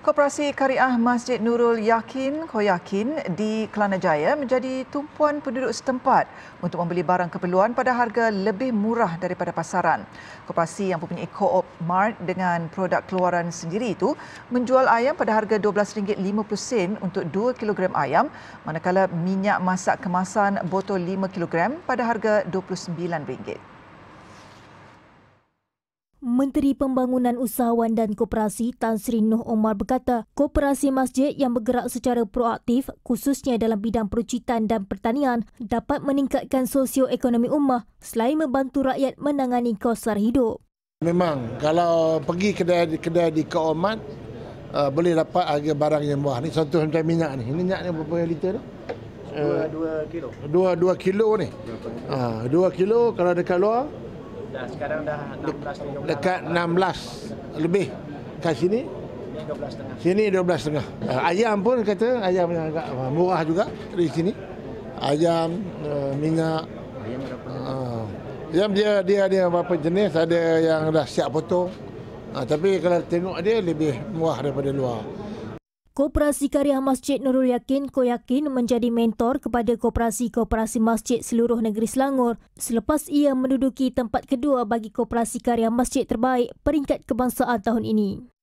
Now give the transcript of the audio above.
Koperasi Kariah Masjid Nurul Yakin Koyakin di Kelana Jaya menjadi tumpuan penduduk setempat untuk membeli barang keperluan pada harga lebih murah daripada pasaran. Koperasi yang mempunyai co mart dengan produk keluaran sendiri itu menjual ayam pada harga RM12.50 untuk 2 kg ayam manakala minyak masak kemasan botol 5 kg pada harga RM29. Menteri Pembangunan Usahawan dan Koperasi Tan Sri Noh Omar berkata, koperasi masjid yang bergerak secara proaktif khususnya dalam bidang perucitan dan pertanian dapat meningkatkan sosioekonomi ummah selain membantu rakyat menangani kos sara hidup. Memang kalau pergi kedai-kedai di Keomat, uh, boleh dapat harga barang yang murah. Ni contoh macam minyak ni. Minyak ni berapa liter ni? 2 kilo. 2 kilo ni. 2 uh, ah, kilo kalau dekat luar, Dah sekarang dah 16 De Dekat 16 lebih kat sini 12 sini 12 setengah. Eh, ayam pun kata ayam yang agak eh, murah juga di sini ayam eh, minyak ayam dia dia dia berapa jenis ada yang dah siap potong ah, tapi kalau tengok dia lebih murah daripada luar Koperasi Karya Masjid Nurul Yakin koyakin menjadi mentor kepada koperasi-koperasi masjid seluruh negeri Selangor selepas ia menduduki tempat kedua bagi Koperasi Karya Masjid Terbaik peringkat kebangsaan tahun ini.